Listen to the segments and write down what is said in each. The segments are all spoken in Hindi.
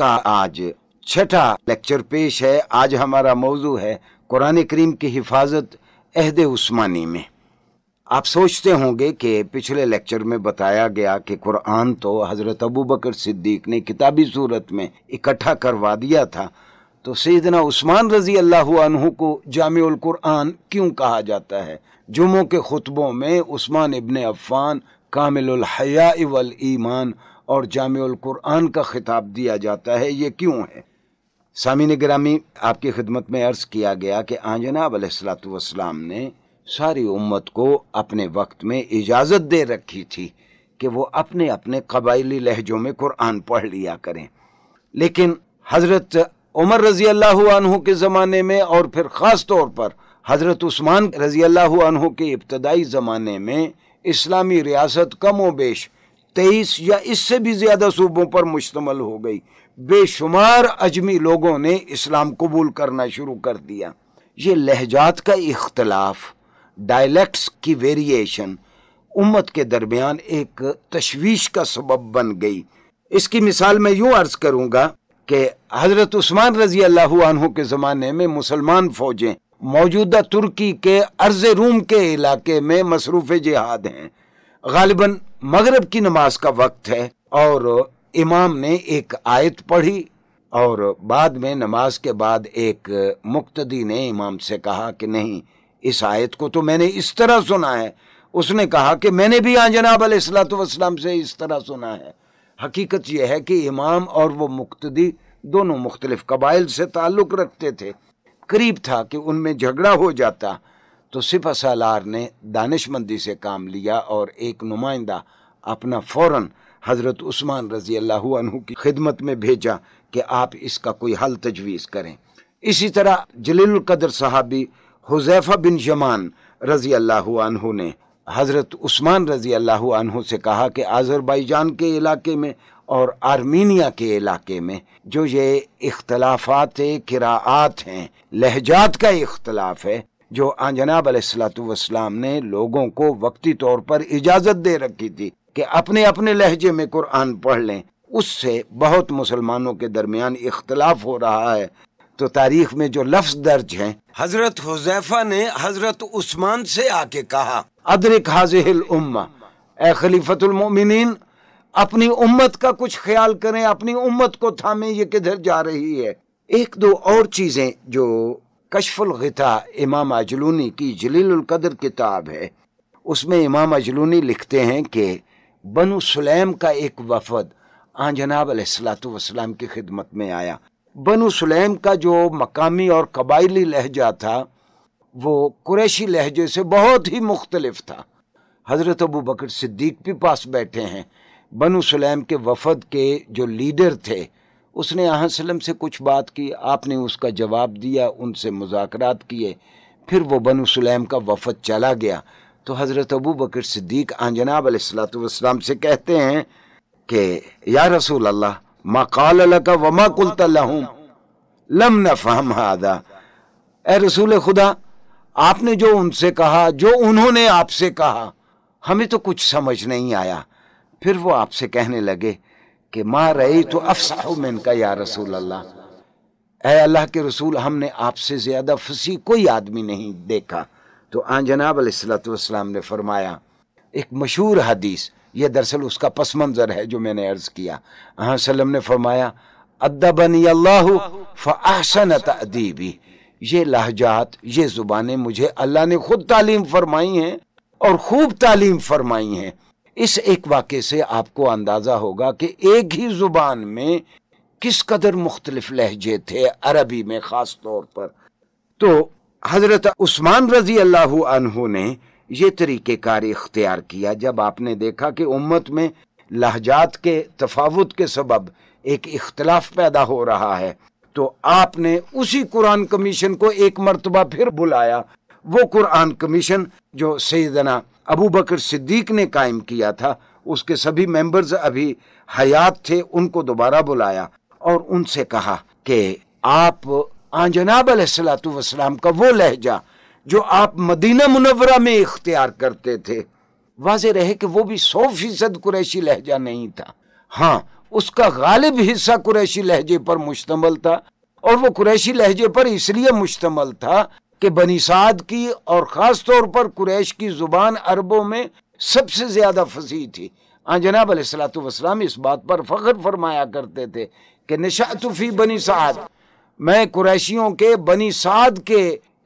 का आज छठा लेक्चर पेश है आज हमारा मौजू है कुरान करीम की हिफाजत अहद उस्मानी में आप सोचते होंगे कि पिछले लेक्चर में बताया गया कि कुरान तो हज़रत अबू बकर सिद्दीक ने किताबी सूरत में इकट्ठा करवा दिया था तो सैदना उस्मान रजी अल्लाह को जामिल कुरान क्यों कहा जाता है जुमों के खुतबों में उस्मान इबन अफ़ान कामिल हया इवल ईमान और जाम कुरान का खिताब दिया जाता है ये क्यों है सामिन ग्रामी आपकी खिदमत में अर्ज़ किया गया कि आंजनाब असलातम ने सारी उम्मत को अपने वक्त में इजाज़त दे रखी थी कि वो अपने अपने कबाइली लहजों में कुरान पढ़ लिया करें लेकिन हज़रत उमर रज़ी अल्लाह के ज़माने में और फिर ख़ास तौर पर हज़रत उस्मान रज़ी अल्लाह के इब्तदाई ज़माने में इस्लामी रियासत कम व बेश तेईस या इससे भी ज़्यादा सूबों पर मुश्तमल हो गई बेशुमार अजमी लोगों ने इस्लाम कबूल करना शुरू कर दिया ये लहजात का इख्तलाफ डायलैक्ट्स की वेरिएशन उम्मत के दरमियान एक तशवीश का सबब बन गई इसकी मिसाल मैं यूं अर्ज़ करूंगा कि हज़रत उस्मान रजी अल्लाह के ज़माने में मुसलमान फ़ौजें मौजूदा तुर्की के अर्ज़ रूम के इलाके में मसरूफ़ जहाद हैं गालिबा मगरब की नमाज का वक्त है और इमाम ने एक आयत पढ़ी और बाद में नमाज के बाद एक मुक्तदी ने इमाम से कहा कि नहीं इस आयत को तो मैंने इस तरह सुना है उसने कहा कि मैंने भी यहाँ जनाब अलैहिस्सलाम से इस तरह सुना है हकीकत यह है कि इमाम और वो मुक्तदी दोनों मुख्तलिफ कबाइल से ताल्लुक़ रखते थे करीब था कि उनमें झगड़ा हो जाता तो सिपा सालार ने दानिशमंदी से काम लिया और एक नुमाइंदा अपना फ़ौरन हज़रत उस्मान रज़ी अल्लाह की खिदमत में भेजा कि आप इसका कोई हल तजवीज़ करें इसी तरह जलील कदर साहबी हुजैफा बिन जमान रज़ी अल्लाह ने हज़रत उस्मान रज़ी अल्लाह से कहा कि आज़रबाईजान के इलाके में और आर्मीनिया के इलाके में जो ये इख्तलाफात किरात हैं लहजात का इख्तलाफ है जो आंजनाब अलतम ने लोगों को वक्ती तौर पर इजाज़त दे रखी थी कि अपने अपने लहजे में कुरान पढ़ लें उससे बहुत मुसलमानों के दरमियान इख्तलाफ हो रहा है तो तारीख में जो लफ्ज दर्ज है हजरत हुजैफा ने हजरत उस्मान से आके कहा अदरक हाजिल उम्मा ए खलीफतमिन अपनी उम्मत का कुछ ख्याल करें अपनी उम्मत को थामे ये किधर जा रही है एक दो और चीजें जो गिता इमाम अजलूनी की जलीलकदर किताब है उसमें इमाम अजलूनी लिखते हैं कि बनु सुलेम का एक वफद आ जनाब वसलाम की खिदमत में आया बनु सुलेम का जो मकामी और कबाइली लहजा था वो कुरैशी लहजे से बहुत ही मुख्तलफ था हज़रत अबू बकर सिद्दीक भी पास बैठे हैं बनु सुलेम के वफद के जो लीडर थे उसने आसलम से कुछ बात की आपने उसका जवाब दिया उनसे मुजाकरात किए फिर वो बनु सलेम का वफद चला गया तो हज़रत अबू बकर सिद्दीक आंजनाब सलाम से कहते हैं कि या रसूल अल्लाह कल का वमा कुल तहूँ लम न फहम हादा ए रसूल खुदा आपने जो उनसे कहा जो उन्होंने आपसे कहा हमें तो कुछ समझ नहीं आया फिर वो आपसे कहने लगे कि माँ रही तो अफसाह हो इनका या रसूल अल्लाह ए अल्लाह के रसूल हमने आपसे ज़्यादा फसी कोई आदमी नहीं देखा तो आ जनाब सलाम ने फरमाया एक मशहूर हदीस ये दरअसल उसका पस मंज़र है जो मैंने अर्ज़ किया हाँ ने फरमाया अदबनी अल्लाह फसन अदीबी ये लहजात ये ज़ुबानें मुझे अल्लाह ने ख़ुद तालीम फरमाई हैं और खूब तालीम फरमाई हैं इस एक वाक्य से आपको अंदाज़ा होगा कि एक ही ज़ुबान में किस कदर मुख्तलिफ लहजे थे अरबी में ख़ास तौर पर तो हज़रत उस्मान रजी अल्लाह अनहु ने ये तरीक़ेकार इख्तियार किया जब आपने देखा कि उम्मत में लहजात के तफावत के सबब एक इख्तलाफ पैदा हो रहा है तो आपने उसी कुरान कमीशन को एक मरतबा फिर बुलाया वो कुरान कमीशन जो सैदना अबू बकर सिद्दीक ने कायम किया था उसके सभी मेंबर्स अभी हयात थे उनको दोबारा बुलाया और उनसे कहा कि आप आंजनाब सलातम का वो लहजा जो आप मदीना मुनवरा में इख्तियार करते थे वाज रहे कि वो भी सौ फीसद कुरैशी लहजा नहीं था हाँ उसका गालिब हिस्सा कुरैशी लहजे पर मुश्तमल था और वो कुरैशी लहजे पर इसलिए मुश्तमल था कि बनीसाद की और ख़ास तौर पर कुरैश की ज़ुबान अरबों में सबसे ज़्यादा फसी थी हाँ जनाब सलाम इस बात पर फ़ख्र फरमाया करते थे कि नशातफ़ी बनी साद मैं कुरैशियों के बनी साद के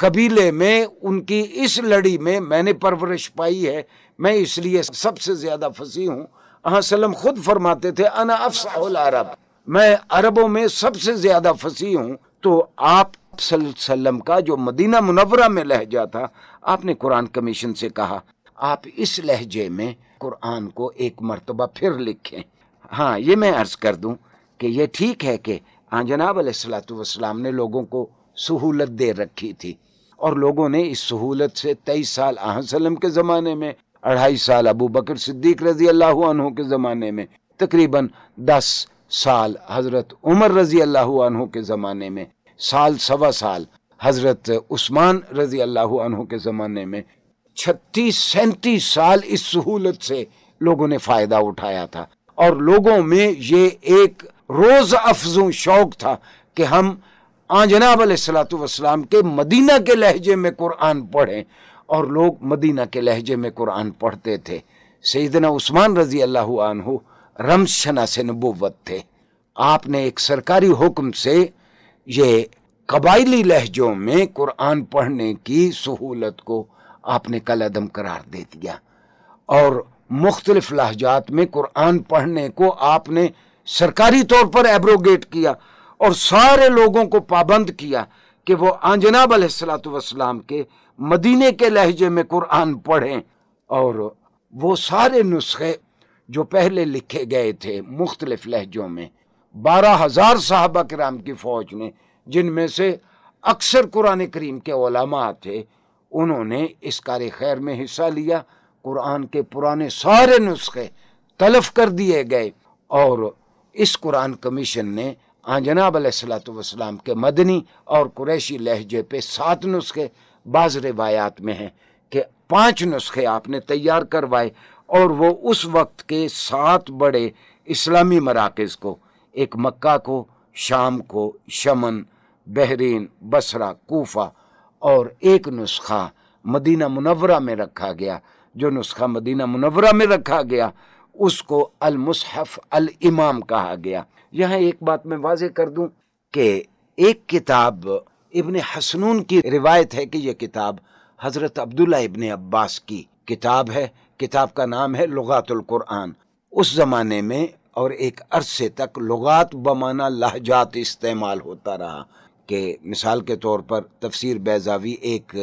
कबीले में उनकी इस लड़ी में मैंने परवरिश पाई है मैं इसलिए सबसे ज़्यादा फसी हूँ हाँ, सलम खुद फरमाते थे अना अफसाउल अरब मैं अरबों में सबसे ज़्यादा फसी हूँ तो आप सल्लम वसल्लम का जो मदीना मुनवरा में लहजा था आपने कुरान कमीशन से कहा आप इस लहजे में कुरान को एक मरतबा फिर लिखें हाँ ये मैं अर्ज़ कर दूं कि ये ठीक है कि आंजनाब हाँ, सलाम ने लोगों को सहूलत दे रखी थी और लोगों ने इस सहूलत से तेईस साल आहसलम के ज़माने में अढ़ाई साल अबू बकर सिद्दीक रजी अल्लाह के ज़माने में तकरीबन दस साल हज़रत उमर रजी अल्लाह के ज़माने में साल सवा साल हज़रत उस्मान रज़ी अल्लाह अनहों के ज़माने में छत्तीस सैंतीस साल इस सहूलत से लोगों ने फ़ायदा उठाया था और लोगों में ये एक रोज़ अफजू शौक था कि हम सलात वसलाम के मदीना के लहजे में कुरान पढ़े और लोग मदीना के लहजे में कुरान पढ़ते थे सईदना उस्मान रज़ी अल्लाह रमशना से नबोवत थे आपने एक सरकारी हुक्म से ये कबाइली लहजों में कुरान पढ़ने की सहूलत को आपने कल अदम करार दे दिया और मुख्तलिफ लहजात में कुरान पढ़ने को आपने सरकारी तौर पर एब्रोगेट किया और सारे लोगों को पाबंद किया कि वो आंजनाब सलाम के मदीने के लहजे में कुरान पढ़ें और वो सारे नुस्खे जो पहले लिखे गए थे मुख्तलिफ लहजों में बारह हजार साहबा कराम की फौज ने जिनमें से अक्सर कुरान करीम के ओलामा थे उन्होंने इस कार खैर में हिस्सा लिया कुरान के पुराने सारे नुस्खे तलफ कर दिए गए और इस कुरान कमीशन ने आंजनाब सलाम के मदनी और कुरैशी लहजे पे सात नुस्खे बाज रिवायात में हैं कि पांच नुस्खे आपने तैयार करवाए और वो उस वक्त के सात बड़े इस्लामी मराकज़ को एक मक्का को शाम को शमन बहरीन बसरा कोफा और एक नुस्खा मदीना मुनवरा में रखा गया जो नुस्खा मदीना मुनवरा में रखा गया उसको अल मुसहफ अल इमाम कहा गया यहाँ एक बात मैं वाजे कर दूं कि एक किताब इबन हसनून की रिवायत है कि यह किताब हज़रत अब्दुल्ला इबन अब्बास की किताब है किताब का नाम है लगातुल कुरान उस ज़माने में और एक अरसे तक लगात बमाना लहजात इस्तेमाल होता रहा कि मिसाल के तौर पर तफसीर बैजावी एक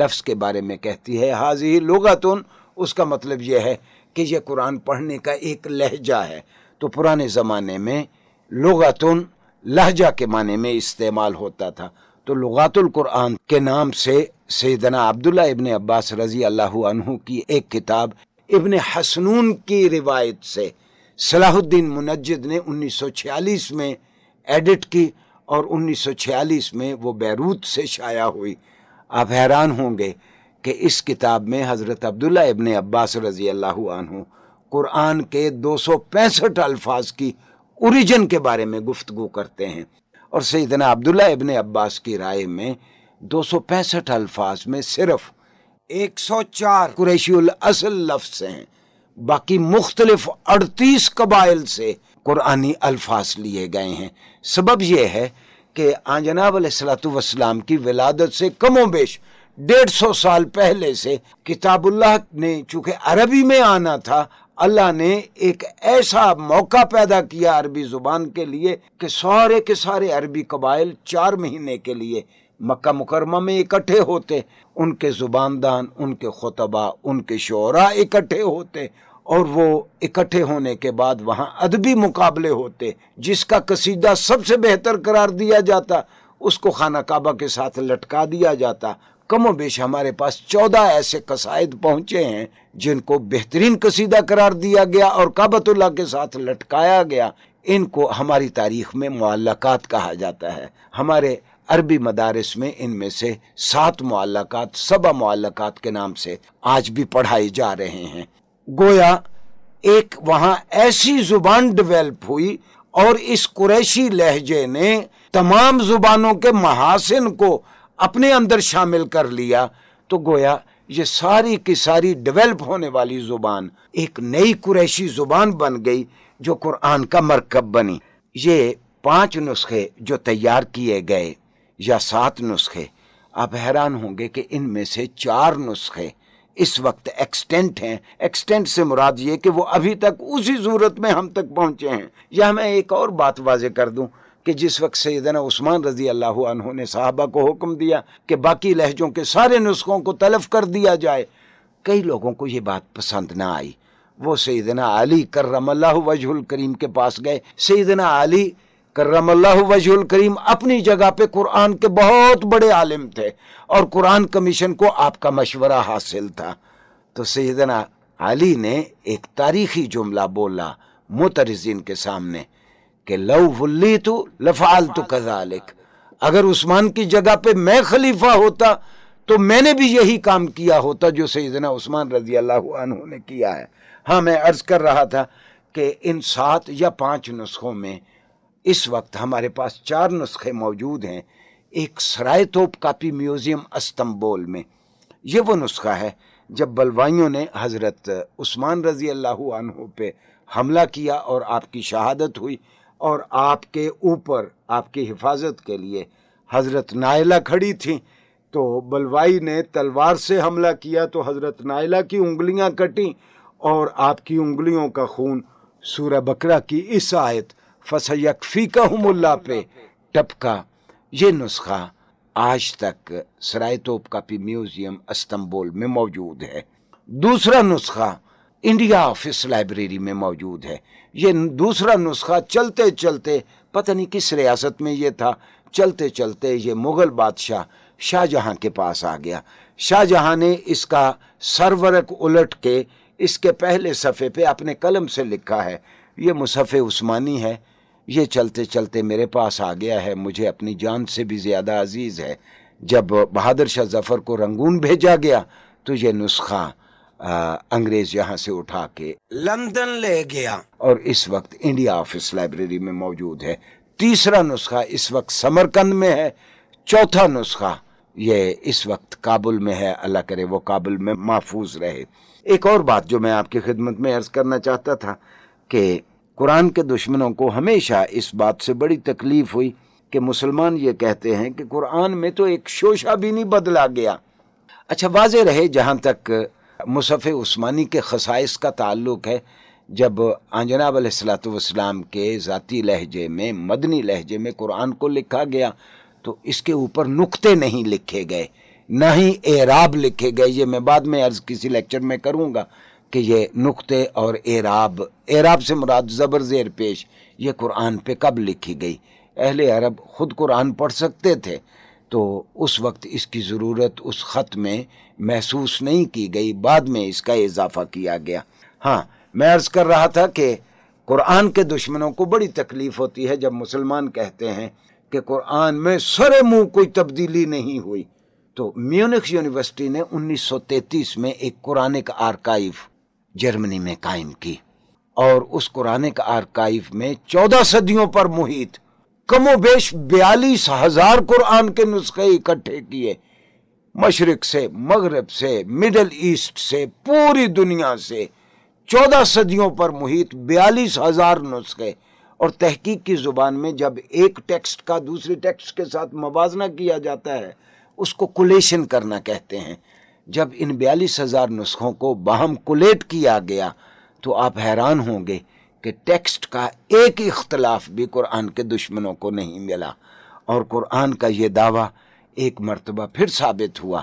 लफ्स के बारे में कहती है हाजी लोगातुन उसका मतलब यह है कि यह कुरान पढ़ने का एक लहजा है तो पुराने ज़माने में लोगातुन लहजा के माने में इस्तेमाल होता था तो लगातुल कुरान के नाम से सैदना अब्दुल्ला इबन अब्बास रजी अल्लाह की एक किताब इबन हसनून की रिवायत से सलाहुद्दीन मुनजद ने 1946 में एडिट की और 1946 में वो बैरूत से शाया हुई आप हैरान होंगे कि इस किताब में हज़रत अब्दुल्ला इबन अब्बास रज़ी अल्लाह क़ुरान के दो सौ पैंसठ अल्फाज की ओरिजिन के बारे में गुफ्तु करते हैं और सैदना अब्दुल्ला इबन अब्बास की राय में दो सौ पैंसठ अल्फाज में सिर्फ एक सौ चार कुरैशी असल लफ्स हैं बाकी मुख्तलिफ अड़तीस कबाइल से कुरानी अल्फाज लिए गए हैं सबब यह है कि आजनाब सलातम की विलादत से कमो बेश डेढ़ सौ साल पहले से किताबुल्लाह ने चूंकि अरबी में आना था अल्लाह ने एक ऐसा मौका पैदा किया अरबी ज़ुबान के लिए कि सारे के सारे अरबी कबाइल चार महीने के लिए मक्का मुकरमा में इकट्ठे होते उनके ज़ुबानदान उनके खुतबा उनके शरा इकट्ठे होते और वो इकट्ठे होने के बाद वहाँ अदबी मुकाबले होते जिसका कसीदा सबसे बेहतर करार दिया जाता उसको खाना काबा के साथ लटका दिया जाता कमो बेश हमारे पास चौदह ऐसे कसायद पहुँचे हैं जिनको बेहतरीन कसीदा करार दिया गया और काबतुल्ला के साथ लटकाया गया इनको हमारी तारीख में मल्लक़ात कहा जाता है हमारे अरबी मदारस में इनमें से सात मल्लक़ात सबा मल्लक़ात के नाम से आज भी पढ़ाए जा रहे हैं गोया एक वहाँ ऐसी ज़ुबान डिवेल्प हुई और इस कुरैशी लहजे ने तमाम ज़ुबानों के महासिन को अपने अंदर शामिल कर लिया तो गोया ये सारी की सारी डेवलप होने वाली ज़ुबान एक नई कुरैशी ज़ुबान बन गई जो कुरान का मरकब बनी ये पांच नुस्खे जो तैयार किए गए या सात नुस्खे आप हैरान होंगे कि इनमें से चार नुस्खे इस वक्त एक्सटेंट हैं एक्सटेंट से मुराद ये कि वो अभी तक उसी सूरत में हम तक पहुँचे हैं या मैं एक और बात वाजे कर दूँ कि जिस वक्त सैदना उस्मान रजी अल्लाह ने साहबा को हुक्म दिया कि बाकी लहजों के सारे नुस्खों को तलफ कर दिया जाए कई लोगों को ये बात पसंद ना आई वो सैदना अली करम वजहुल करीम के पास गए सैदना अली करम वजहुल करीम अपनी जगह पे कुरान के बहुत बड़े आलिम थे और कुरान कमीशन को आपका मशवरा हासिल था तो सैदना अली ने एक तारीखी जुमला बोला मोतरजिन के सामने कि लवली तो लफाल तो कजालिक अगर उस्मान की जगह पे मैं खलीफा होता तो मैंने भी यही काम किया होता जो सैदना उस्मान रजी अल्लाह ने किया है हाँ मैं अर्ज़ कर रहा था कि इन सात या पांच नुस्खों में इस वक्त हमारे पास चार नुस्खे मौजूद हैं एक सराय तोप कापी म्यूज़ियम अस्तंबोल में ये वो नुस्खा है जब बलवाइयों ने हज़रत उस्मान रज़ी अल्लाह पे हमला किया और आपकी शहादत हुई और आपके ऊपर आपकी हिफाजत के लिए हज़रत नायला खड़ी थी तो बलवाई ने तलवार से हमला किया तो हज़रत नायला की उंगलियां कटी और आपकी उंगलियों का खून सूरह बकरा की इस आयत फसयकफी का हमुल्ला पे टपका ये नुस्खा आज तक सराय कापी म्यूजियम अस्तंबुल में मौजूद है दूसरा नुस्खा इंडिया ऑफिस लाइब्रेरी में मौजूद है ये दूसरा नुस्खा चलते चलते पता नहीं किस रियासत में ये था चलते चलते ये मुग़ल बादशाह शाहजहाँ के पास आ गया शाहजहाँ ने इसका सरवरक उलट के इसके पहले सफ़े पे अपने कलम से लिखा है ये मुसफ़े उस्मानी है ये चलते चलते मेरे पास आ गया है मुझे अपनी जान से भी ज़्यादा अजीज़ है जब बहादुर शाह जफ़र को रंगून भेजा गया तो ये नुस्खा अंग्रेज़ यहाँ से उठा के लंदन ले गया और इस वक्त इंडिया ऑफिस लाइब्रेरी में मौजूद है तीसरा नुस्खा इस वक्त समरकंद में है चौथा नुस्खा ये इस वक्त काबुल में है अल्लाह करे वो काबुल में महफूज रहे एक और बात जो मैं आपकी खिदमत में अर्ज़ करना चाहता था कि कुरान के दुश्मनों को हमेशा इस बात से बड़ी तकलीफ हुई कि मुसलमान ये कहते हैं कि कुरान में तो एक शोशा भी नहीं बदला गया अच्छा वाज रहे जहाँ तक मुसफ़ उस्मानी के खसाइस का ताल्लुक है जब आंजनाब सलाम के ज़ाती लहजे में मदनी लहजे में कुरान को लिखा गया तो इसके ऊपर नुकते नहीं लिखे गए ना ही एराब लिखे गए ये मैं बाद में अर्ज़ किसी लेक्चर में करूँगा कि ये नुक्ते और एराब एराब से मुराद ज़बर ज़ेर पेश ये कुरान पे कब लिखी गई अहले अरब ख़ुद कुरान पढ़ सकते थे तो उस वक्त इसकी ज़रूरत उस ख़त में महसूस नहीं की गई बाद में इसका इजाफा किया गया हाँ मैं अर्ज़ कर रहा था कि कुरान के दुश्मनों को बड़ी तकलीफ़ होती है जब मुसलमान कहते हैं कि कुरान में सरे मुँह कोई तब्दीली नहीं हुई तो म्यूनिक्स यूनिवर्सिटी ने 1933 में एक कुरानिक आर्काइव जर्मनी में कायम की और उस कुरानिक आर्काइव में चौदह सदियों पर मुहित कमोबेश बयालीस हजार कुरान के नुस्खे इकट्ठे किए मशरक से मगरब से मिडल ईस्ट से पूरी दुनिया से चौदह सदियों पर मुहित बयालीस हजार नुस्खे और तहकीक की ज़ुबान में जब एक टेक्स्ट का दूसरे टेक्स्ट के साथ मुजना किया जाता है उसको कुलेशन करना कहते हैं जब इन बयालीस हज़ार नुस्खों को बाहम कुलेट किया गया तो आप हैरान होंगे कि टेक्स्ट का एक ही इख्तलाफ भी कुरान के दुश्मनों को नहीं मिला और कुरान का ये दावा एक मरतबा फिर साबित हुआ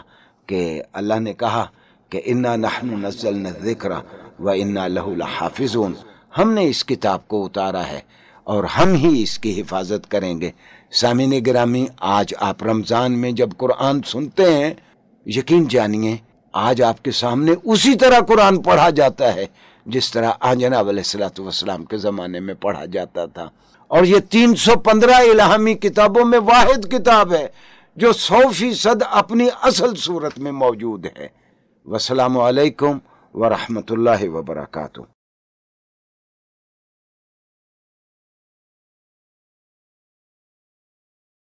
कि अल्लाह ने कहा कि इन्ना नहन नजल जिक्रा व इन्ना लहुल हाफिजून हमने इस किताब को उतारा है और हम ही इसकी हिफाजत करेंगे सामिन ग्रामी आज आप रमज़ान में जब कुरान सुनते हैं यकीन जानिए आज आपके सामने उसी तरह कुरान पढ़ा जाता है जिस तरह आजनाब सलाम के ज़माने में पढ़ा जाता था और ये 315 इलाहमी किताबों में वाद किताब है जो सौ फीसद अपनी असल सूरत में मौजूद है वसलम वरहमल वबरकू